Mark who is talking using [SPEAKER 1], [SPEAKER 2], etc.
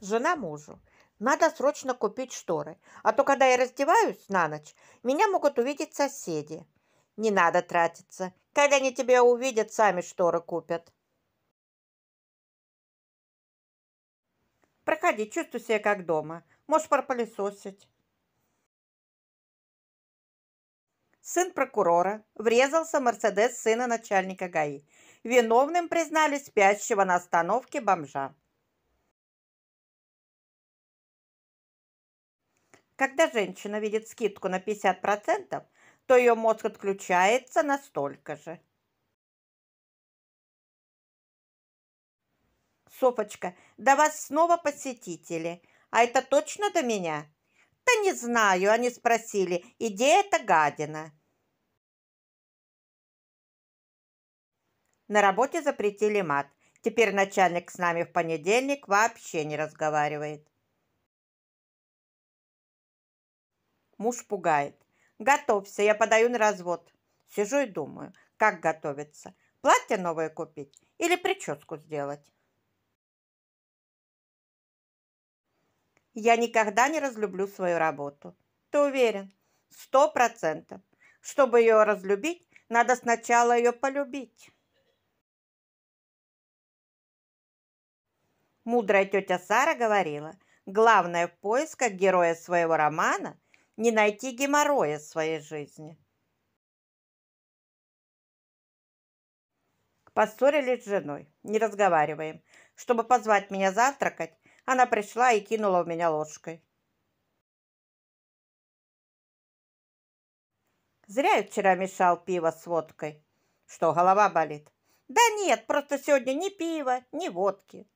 [SPEAKER 1] Жена мужу. Надо срочно купить шторы, а то, когда я раздеваюсь на ночь, меня могут увидеть соседи. Не надо тратиться. Когда они тебя увидят, сами шторы купят. Проходи, чувствуй себя как дома. Можешь пропылесосить. Сын прокурора врезался в Мерседес сына начальника ГАИ. Виновным признали спящего на остановке бомжа. Когда женщина видит скидку на 50%, то ее мозг отключается настолько же. Софочка, да вас снова посетители. А это точно до меня? Да не знаю, они спросили. Идея это гадина. На работе запретили мат. Теперь начальник с нами в понедельник вообще не разговаривает. Муж пугает. Готовься, я подаю на развод. Сижу и думаю, как готовиться. Платье новое купить или прическу сделать? Я никогда не разлюблю свою работу. Ты уверен? Сто процентов. Чтобы ее разлюбить, надо сначала ее полюбить. Мудрая тетя Сара говорила, главное в поисках героя своего романа – не найти геморроя в своей жизни. Поссорились с женой, не разговариваем. Чтобы позвать меня завтракать, она пришла и кинула в меня ложкой. Зря я вчера мешал пиво с водкой. Что, голова болит? Да нет, просто сегодня ни пива, ни водки.